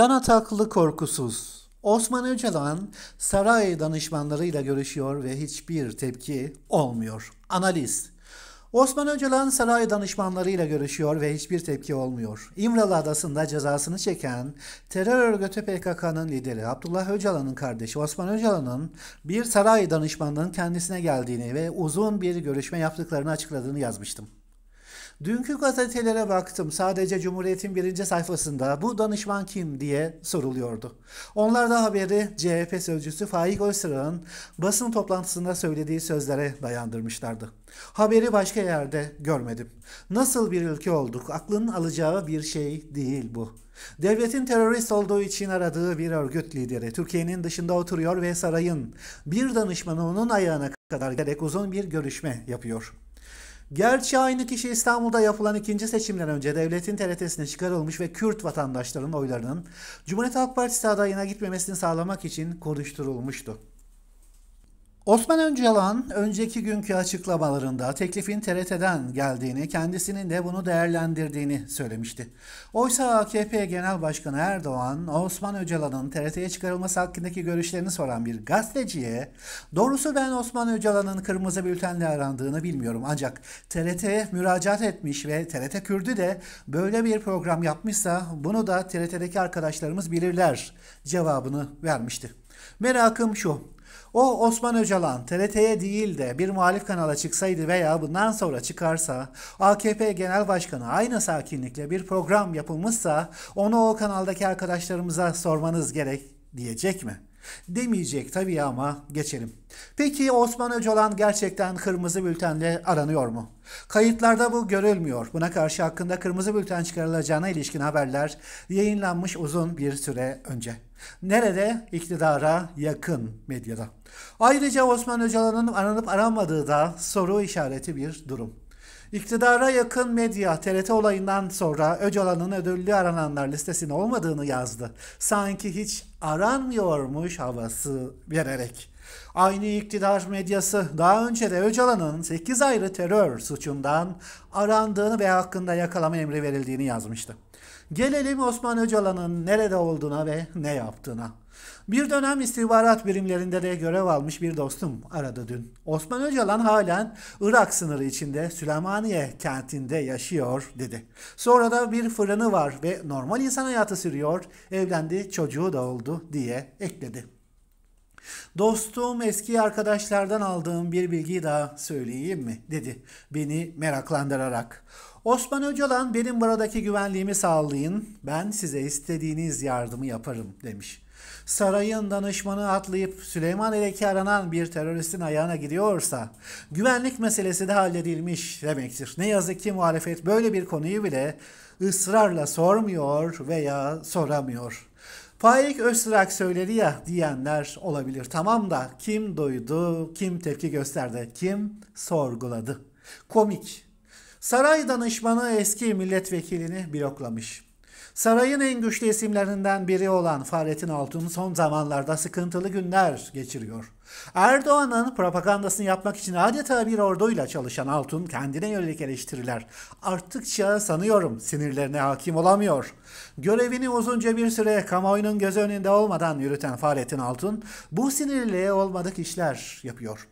Can ataklı korkusuz. Osman Öcalan saray danışmanlarıyla görüşüyor ve hiçbir tepki olmuyor. Analiz. Osman Öcalan saray danışmanlarıyla görüşüyor ve hiçbir tepki olmuyor. İmralı Adası'nda cezasını çeken terör örgütü PKK'nın lideri Abdullah Öcalan'ın kardeşi Osman Öcalan'ın bir saray danışmanının kendisine geldiğini ve uzun bir görüşme yaptıklarını açıkladığını yazmıştım. Dünkü gazetelere baktım. Sadece Cumhuriyet'in birinci sayfasında bu danışman kim diye soruluyordu. Onlarda haberi CHP sözcüsü Faik Öztürk'ün basın toplantısında söylediği sözlere dayandırmışlardı. Haberi başka yerde görmedim. Nasıl bir ülke olduk? Aklın alacağı bir şey değil bu. Devletin terörist olduğu için aradığı bir örgüt lideri Türkiye'nin dışında oturuyor ve sarayın bir danışmanı onun ayağına kadar gerek uzun bir görüşme yapıyor. Gerçi aynı kişi İstanbul'da yapılan ikinci seçimden önce devletin TRT'sine çıkarılmış ve Kürt vatandaşların oylarının Cumhuriyet Halk Partisi adayına gitmemesini sağlamak için konuşturulmuştu. Osman Öncalan önceki günkü açıklamalarında teklifin TRT'den geldiğini, kendisinin de bunu değerlendirdiğini söylemişti. Oysa AKP Genel Başkanı Erdoğan, Osman Öcalan'ın TRT'ye çıkarılması hakkındaki görüşlerini soran bir gazeteciye, doğrusu ben Osman Öcalan'ın kırmızı bültenle arandığını bilmiyorum ancak TRT'ye müracaat etmiş ve TRT Kürdü de böyle bir program yapmışsa bunu da TRT'deki arkadaşlarımız bilirler cevabını vermişti. Merakım şu, o Osman Öcalan TRT'ye değil de bir muhalif kanala çıksaydı veya bundan sonra çıkarsa AKP Genel Başkanı aynı sakinlikle bir program yapılmışsa onu o kanaldaki arkadaşlarımıza sormanız gerek diyecek mi? demeyecek tabii ama geçelim. Peki Osman Öcalan gerçekten kırmızı bültenle aranıyor mu? Kayıtlarda bu görülmüyor. Buna karşı hakkında kırmızı bülten çıkarılacağına ilişkin haberler yayınlanmış uzun bir süre önce. Nerede? İktidara yakın medyada. Ayrıca Osman Öcalan'ın aranıp aranmadığı da soru işareti bir durum. İktidara yakın medya TRT olayından sonra Öcalan'ın ödüllü arananlar listesinde olmadığını yazdı. Sanki hiç aranmıyormuş havası vererek. Aynı iktidar medyası daha önce de Öcalan'ın 8 ayrı terör suçundan arandığını ve hakkında yakalama emri verildiğini yazmıştı. Gelelim Osman Öcalan'ın nerede olduğuna ve ne yaptığına. Bir dönem istihbarat birimlerinde de görev almış bir dostum aradı dün. Osman Öcalan halen Irak sınırı içinde Süleymaniye kentinde yaşıyor dedi. Sonra da bir fırını var ve normal insan hayatı sürüyor, evlendi çocuğu da oldu diye ekledi. Dostum eski arkadaşlardan aldığım bir bilgiyi daha söyleyeyim mi? dedi beni meraklandırarak. Osman Öcalan benim buradaki güvenliğimi sağlayın ben size istediğiniz yardımı yaparım demiş sarayın danışmanı atlayıp Süleyman Ereki aranan bir teröristin ayağına gidiyorsa güvenlik meselesi de halledilmiş demektir. Ne yazık ki muhalefet böyle bir konuyu bile ısrarla sormuyor veya soramıyor. Faik Öztürk söyledi ya diyenler olabilir. Tamam da kim duydu, kim tepki gösterdi, kim sorguladı? Komik. Saray danışmanı eski milletvekilini bloklamış. Sarayın en güçlü isimlerinden biri olan Fahrettin Altun son zamanlarda sıkıntılı günler geçiriyor. Erdoğan'ın propagandasını yapmak için adeta bir orduyla çalışan Altun kendine yönelik eleştiriler. Arttıkça sanıyorum sinirlerine hakim olamıyor. Görevini uzunca bir süre kamuoyunun göz önünde olmadan yürüten Fahrettin Altun bu sinirle olmadık işler yapıyor.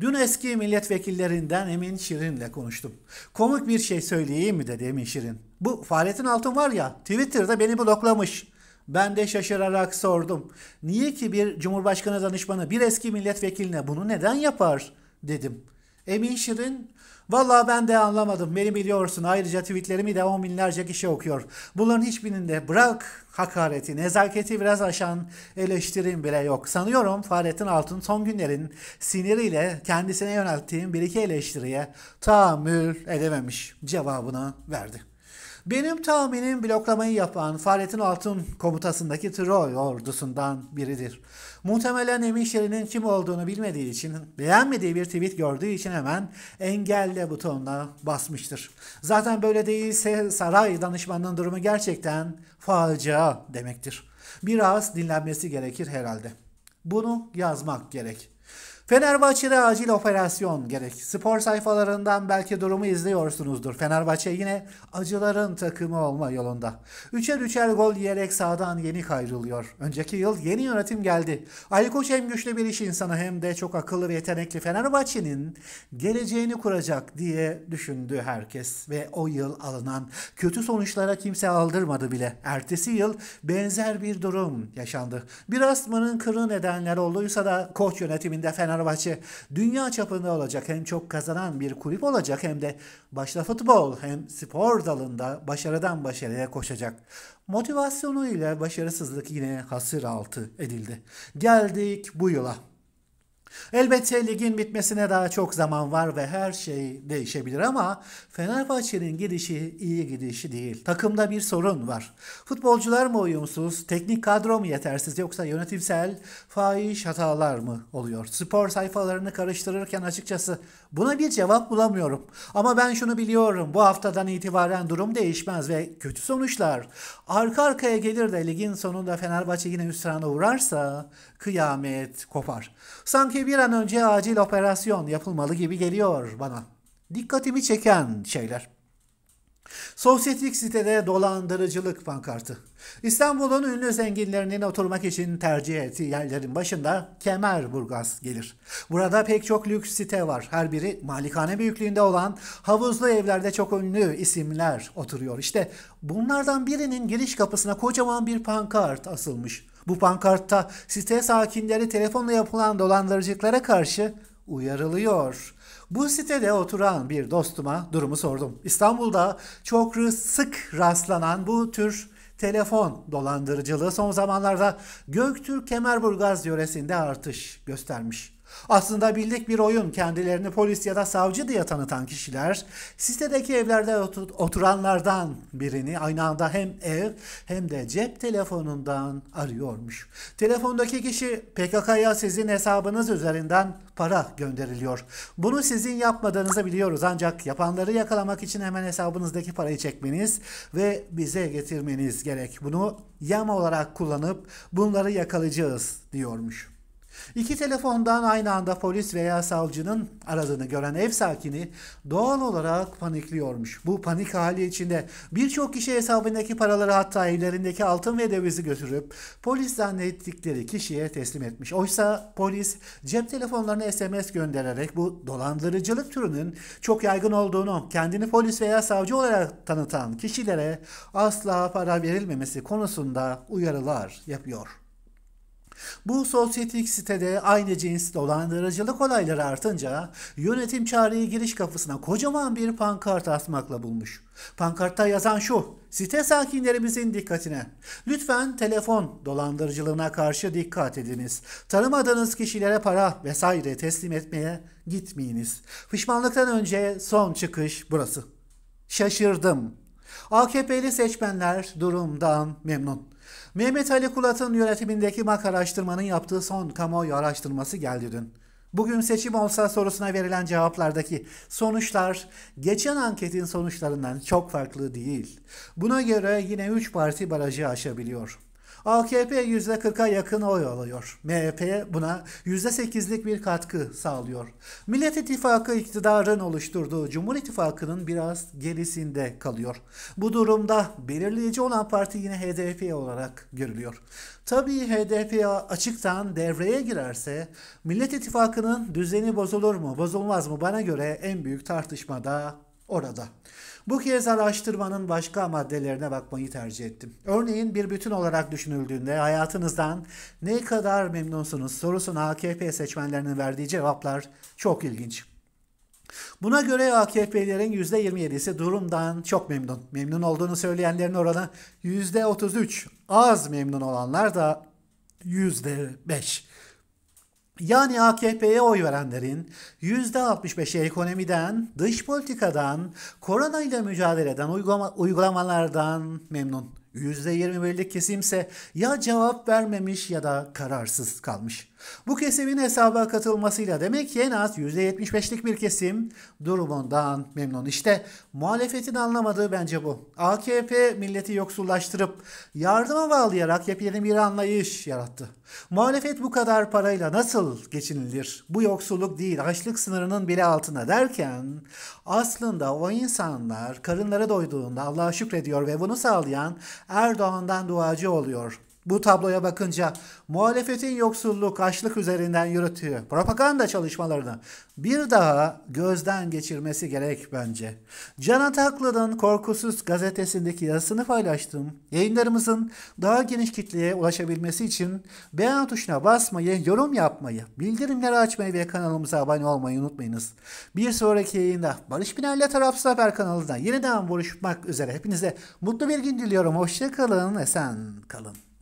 Dün eski milletvekillerinden Emin Şirin'le konuştum. Komik bir şey söyleyeyim mi dedi Emin Şirin. Bu Fahrettin Altın var ya Twitter'da beni bloklamış. Ben de şaşırarak sordum. Niye ki bir cumhurbaşkanı danışmanı bir eski milletvekiline bunu neden yapar dedim. Emin Şirin Valla ben de anlamadım. Beni biliyorsun. Ayrıca tweetlerimi de on binlerce kişi okuyor. Bunların hiçbirinde bırak hakareti, nezaketi biraz aşan eleştirim bile yok. Sanıyorum Fahrettin Altun son günlerin siniriyle kendisine yönelttiğim bir iki eleştiriye tahammül edememiş cevabını verdi. Benim tahminim bloklamayı yapan Fahrettin Altun komutasındaki Troy ordusundan biridir. Muhtemelen Emişeri'nin kim olduğunu bilmediği için, beğenmediği bir tweet gördüğü için hemen engelle butonuna basmıştır. Zaten böyle değilse saray danışmanının durumu gerçekten facia demektir. Biraz dinlenmesi gerekir herhalde. Bunu yazmak gerek. Fenerbahçe'de acil operasyon gerek. Spor sayfalarından belki durumu izliyorsunuzdur. Fenerbahçe yine acıların takımı olma yolunda. Üçer üçer gol yiyerek sağdan yeni ayrılıyor. Önceki yıl yeni yönetim geldi. Ali Koç hem güçlü bir iş insanı hem de çok akıllı ve yetenekli Fenerbahçe'nin geleceğini kuracak diye düşündü herkes. Ve o yıl alınan kötü sonuçlara kimse aldırmadı bile. Ertesi yıl benzer bir durum yaşandı. Bir astmanın kırı nedenler olduysa da koç yönetiminde Fenerbahçe Fenerbahçe dünya çapında olacak hem çok kazanan bir kulüp olacak hem de başta futbol hem spor dalında başarıdan başarıya koşacak. Motivasyonuyla başarısızlık yine hasır altı edildi. Geldik bu yıla. Elbette ligin bitmesine daha çok zaman var ve her şey değişebilir ama Fenerbahçe'nin gidişi iyi gidişi değil. Takımda bir sorun var. Futbolcular mı uyumsuz, teknik kadro mu yetersiz yoksa yönetimsel fahiş hatalar mı oluyor? Spor sayfalarını karıştırırken açıkçası buna bir cevap bulamıyorum. Ama ben şunu biliyorum. Bu haftadan itibaren durum değişmez ve kötü sonuçlar arka arkaya gelir de ligin sonunda Fenerbahçe yine üst hüsrana uğrarsa kıyamet kopar. Sanki bir an önce acil operasyon yapılmalı gibi geliyor bana. Dikkatimi çeken şeyler. Sosyetik sitede dolandırıcılık pankartı. İstanbul'un ünlü zenginlerinin oturmak için tercih ettiği yerlerin başında Kemerburgaz gelir. Burada pek çok lüks site var. Her biri malikane büyüklüğünde olan havuzlu evlerde çok ünlü isimler oturuyor. İşte bunlardan birinin giriş kapısına kocaman bir pankart asılmış. Bu pankartta site sakinleri telefonla yapılan dolandırıcılıklara karşı uyarılıyor. Bu sitede oturan bir dostuma durumu sordum. İstanbul'da çok sık rastlanan bu tür telefon dolandırıcılığı son zamanlarda Göktürk Kemerburgaz yöresinde artış göstermiş. Aslında bildik bir oyun kendilerini polis ya da savcı diye tanıtan kişiler sitedeki evlerde oturanlardan birini aynı anda hem ev hem de cep telefonundan arıyormuş. Telefondaki kişi PKK'ya sizin hesabınız üzerinden para gönderiliyor. Bunu sizin yapmadığınızı biliyoruz ancak yapanları yakalamak için hemen hesabınızdaki parayı çekmeniz ve bize getirmeniz gerek. Bunu yem olarak kullanıp bunları yakalayacağız diyormuş. İki telefondan aynı anda polis veya savcının aradığını gören ev sakini doğal olarak panikliyormuş. Bu panik hali içinde birçok kişi hesabındaki paraları hatta evlerindeki altın ve dövizi götürüp polis zannettikleri kişiye teslim etmiş. Oysa polis cep telefonlarına SMS göndererek bu dolandırıcılık türünün çok yaygın olduğunu, kendini polis veya savcı olarak tanıtan kişilere asla para verilmemesi konusunda uyarılar yapıyor. Bu sosyetik sitede aynı cinsli dolandırıcılık olayları artınca yönetim çareyi giriş kapısına kocaman bir pankart asmakla bulmuş. Pankartta yazan şu, site sakinlerimizin dikkatine. Lütfen telefon dolandırıcılığına karşı dikkat ediniz. Tanımadığınız kişilere para vesaire teslim etmeye gitmeyiniz. Pişmanlıktan önce son çıkış burası. Şaşırdım. AKP'li seçmenler durumdan memnun. Mehmet Ali Kulat'ın yönetimindeki MAK araştırmanın yaptığı son kamuoyu araştırması geldi dün. Bugün seçim olsa sorusuna verilen cevaplardaki sonuçlar geçen anketin sonuçlarından çok farklı değil. Buna göre yine 3 parti barajı aşabiliyor. AKP %40'a yakın oy alıyor. MHP buna %8'lik bir katkı sağlıyor. Millet İttifakı iktidarın oluşturduğu Cumhur İttifakı'nın biraz gerisinde kalıyor. Bu durumda belirleyici olan parti yine HDP olarak görülüyor. Tabii HDP açıktan devreye girerse Millet İttifakı'nın düzeni bozulur mu, bozulmaz mı bana göre en büyük tartışmada orada. Bu kez araştırmanın başka maddelerine bakmayı tercih ettim. Örneğin bir bütün olarak düşünüldüğünde hayatınızdan ne kadar memnunsunuz sorusuna AKP seçmenlerinin verdiği cevaplar çok ilginç. Buna göre AKP'lerin %27'si durumdan çok memnun. Memnun olduğunu söyleyenlerin oranı %33. Az memnun olanlar da %5. Yani AKP'ye oy verenlerin %65'i ekonomiden, dış politikadan, korona ile mücadeleden, uygulamalardan memnun. %21'lik kesimse ya cevap vermemiş ya da kararsız kalmış. Bu kesimin hesaba katılmasıyla demek ki en az %75'lik bir kesim durumundan memnun. İşte muhalefetin anlamadığı bence bu. AKP milleti yoksullaştırıp yardıma bağlayarak yepyeni bir anlayış yarattı. Muhalefet bu kadar parayla nasıl geçinilir? Bu yoksulluk değil açlık sınırının bile altına derken aslında o insanlar karınları doyduğunda Allah'a şükrediyor ve bunu sağlayan Erdoğan'dan duacı oluyor. Bu tabloya bakınca muhalefetin yoksulluk, açlık üzerinden yürütüyor. Propaganda çalışmalarını bir daha gözden geçirmesi gerek bence. Can Ataklı'nın Korkusuz gazetesindeki yazısını paylaştım. Yayınlarımızın daha geniş kitleye ulaşabilmesi için beğen tuşuna basmayı, yorum yapmayı, bildirimleri açmayı ve kanalımıza abone olmayı unutmayınız. Bir sonraki yayında Barış Binal'le Tarafsız Haber kanalında yeniden buluşmak üzere. Hepinize mutlu bir gün diliyorum. Hoşçakalın, esen kalın.